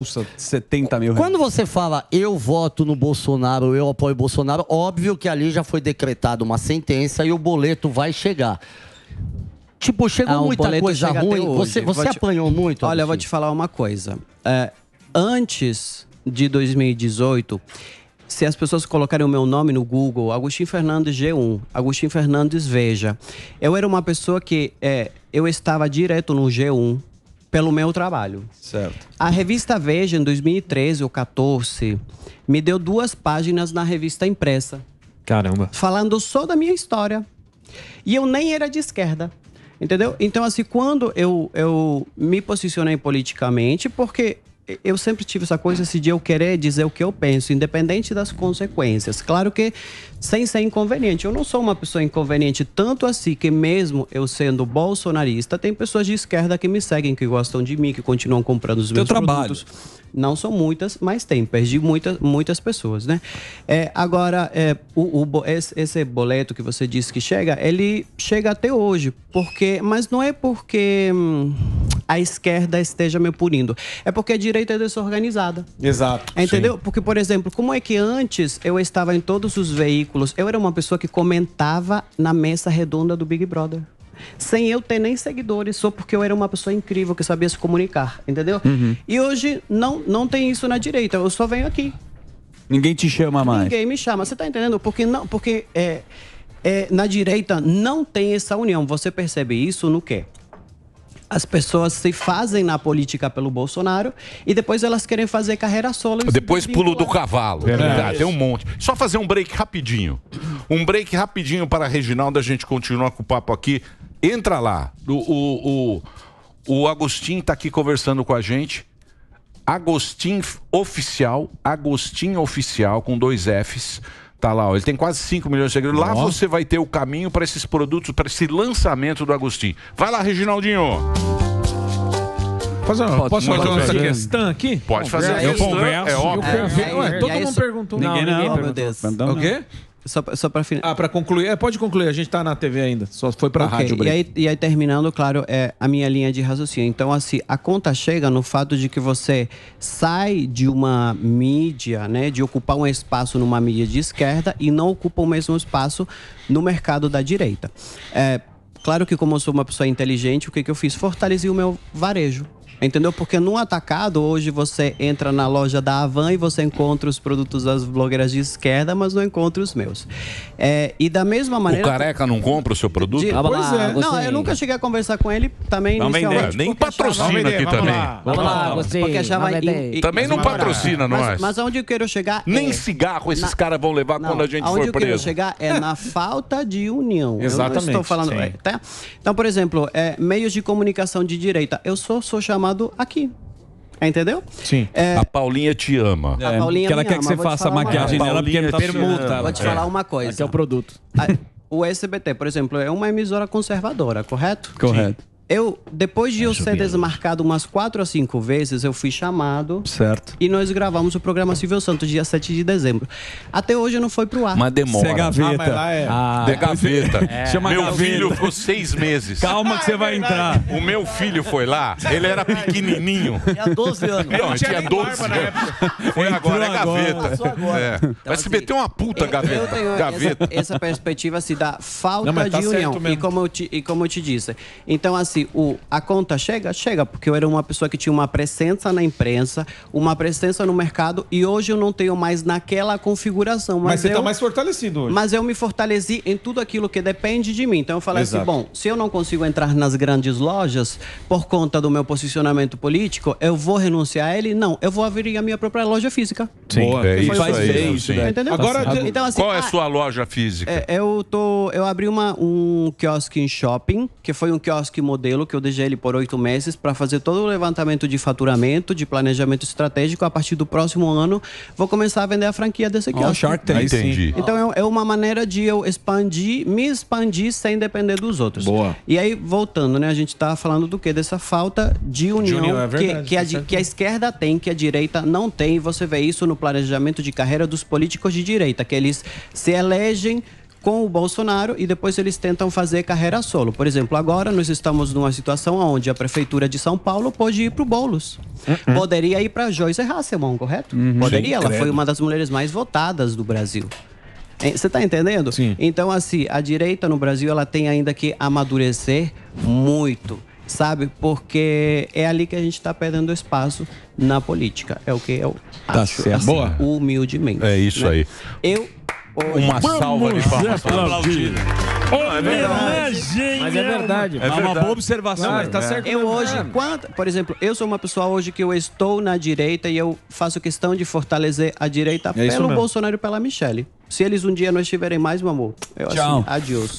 custa 70 mil reais. Quando você fala eu voto no Bolsonaro, eu apoio o Bolsonaro, óbvio que ali já foi decretada uma sentença e o boleto vai chegar. Tipo, chegou ah, muita coisa ruim. Você, você te... apanhou muito? Olha, eu vou te falar uma coisa. É, antes de 2018, se as pessoas colocarem o meu nome no Google, Agostinho Fernandes G1, Agostinho Fernandes Veja, eu era uma pessoa que é, eu estava direto no G1, pelo meu trabalho. Certo. A revista Veja, em 2013 ou 14, me deu duas páginas na revista impressa. Caramba. Falando só da minha história. E eu nem era de esquerda. Entendeu? Então, assim, quando eu, eu me posicionei politicamente, porque eu sempre tive essa coisa assim, de eu querer dizer o que eu penso, independente das consequências. Claro que sem ser inconveniente. Eu não sou uma pessoa inconveniente, tanto assim que, mesmo eu sendo bolsonarista, tem pessoas de esquerda que me seguem, que gostam de mim, que continuam comprando os Teu meus trabalho. produtos. Não são muitas, mas tem. Perdi muitas, muitas pessoas, né? É, agora, é, o, o, esse, boleto que você disse que chega, ele chega até hoje. porque Mas não é porque. Hum, a esquerda esteja me punindo. É porque a direita é desorganizada. Exato. Entendeu? Sim. Porque, por exemplo, como é que antes eu estava em todos os veículos, eu era uma pessoa que comentava na mesa redonda do Big Brother sem eu ter nem seguidores, só porque eu era uma pessoa incrível que sabia se comunicar, entendeu? Uhum. E hoje não, não tem isso na direita, eu só venho aqui. Ninguém te chama mais. Ninguém me chama, você tá entendendo? Porque não, porque é, é na direita não tem essa união. Você percebe isso no quê? as pessoas se fazem na política pelo Bolsonaro e depois elas querem fazer carreira solo. Depois pulo do cavalo. É, Tem um monte. Só fazer um break rapidinho. Um break rapidinho para a Reginalda, a gente continuar com o papo aqui. Entra lá. O, o, o, o Agostinho está aqui conversando com a gente. Agostinho Oficial, Agostinho Oficial, com dois Fs Tá lá, ó, ele tem quase 5 milhões de seguidores. Lá você vai ter o caminho para esses produtos, para esse lançamento do Agostinho. Vai lá, Reginaldinho. Fazer, pode, posso fazer uma questão aqui? Pode fazer. Eu é converso. É óbvio. É, é, é, todo é mundo perguntou. Ninguém não, meu Deus. O quê? Só, só para Ah, para concluir. É, pode concluir, a gente tá na TV ainda. Só foi para okay. rádio. E aí, e aí, terminando, claro, é a minha linha de raciocínio. Então, assim, a conta chega no fato de que você sai de uma mídia, né, de ocupar um espaço numa mídia de esquerda e não ocupa o mesmo espaço no mercado da direita. É, claro que como eu sou uma pessoa inteligente, o que, que eu fiz? Fortaleci o meu varejo. Entendeu? Porque num atacado, hoje você entra na loja da Avan e você encontra os produtos das blogueiras de esquerda, mas não encontra os meus. É, e da mesma maneira. O careca não compra o seu produto? De... Pois é. Não, eu nunca cheguei a conversar com ele também. Não nem patrocina achava... aqui vamos também. Lá. Vamos lá, você. Porque achava. in... Também não patrocina nós. Mas aonde eu quero chegar. É nem cigarro esses caras vão levar não, quando a gente for preso. Onde eu quero chegar é, na falta de união. Exatamente. Eu estou falando. É, tá? Então, por exemplo, é, meios de comunicação de direita. Eu sou, sou chamado aqui. Entendeu? Sim. É... A Paulinha te ama. É, a Paulinha que ela quer ama, que você faça a maquiagem dela porque ele tá permuta. Vou te tá falar uma coisa. Aqui é o produto. o SBT, por exemplo, é uma emissora conservadora, correto? Correto. Eu, depois de eu ser desmarcado umas quatro a cinco vezes, eu fui chamado. Certo. E nós gravamos o programa Silvio Santos, dia 7 de dezembro. Até hoje não foi pro ar. Mas demora. Cê é gaveta. Ah, mas lá é. Ah, ah de gaveta. É. Chama meu gaveta. filho ficou seis meses. Calma que você vai entrar. O meu filho foi lá, ele era pequenininho. Tinha 12 anos. Não, tinha 12 anos. Foi agora, é gaveta. Agora. É. Então, mas se assim, uma puta gaveta. Eu tenho gaveta. Essa, essa perspectiva se dá tá falta não, tá de união. E como, eu te, e como eu te disse. Então, assim, o a conta chega, chega, porque eu era uma pessoa que tinha uma presença na imprensa, uma presença no mercado e hoje eu não tenho mais naquela configuração. Mas, mas você está mais fortalecido hoje. Mas eu me fortaleci em tudo aquilo que depende de mim. Então eu falei assim, Exato. assim, bom, se eu não consigo entrar nas grandes lojas por conta do meu posicionamento político, eu vou renunciar a ele? Não, eu vou abrir a minha própria loja física. Sim, Boa, é isso faz bem, isso, né? Entendeu? Agora, tá então, assim, qual é a ah, sua loja física? É, eu tô, eu abri uma, um quiosque em shopping, que foi um quiosque moderno modelo que eu deixei ele por oito meses para fazer todo o levantamento de faturamento, de planejamento estratégico. A partir do próximo ano, vou começar a vender a franquia desse aqui. Oh, Shark Tank. Entendi. Então é, é uma maneira de eu expandir, me expandir sem depender dos outros. Boa. E aí, voltando, né? A gente tá falando do que? Dessa falta de união, de união é verdade, que, que, a, que a esquerda tem, que a direita não tem. Você vê isso no planejamento de carreira dos políticos de direita, que eles se elegem com o Bolsonaro e depois eles tentam fazer carreira solo. Por exemplo, agora nós estamos numa situação onde a prefeitura de São Paulo pode ir para o Boulos. Uhum. Poderia ir para Joyce Hasselman, correto? Uhum. Poderia, Sim, ela foi uma das mulheres mais votadas do Brasil. Você está entendendo? Sim. Então, assim, a direita no Brasil ela tem ainda que amadurecer muito, sabe? Porque é ali que a gente está perdendo espaço na política. É o que eu tá acho, certo. Assim, Boa. humildemente. É isso né? aí. Eu uma Vamos salva de palmas. Aplaudir. É homenagem! Mas é verdade. É verdade. uma boa observação. Né? tá certo, eu hoje, quanto, por exemplo, eu sou uma pessoa hoje que eu estou na direita e eu faço questão de fortalecer a direita é pelo Bolsonaro e pela Michelle. Se eles um dia não estiverem mais, meu amor, eu Tchau. assim, adiós.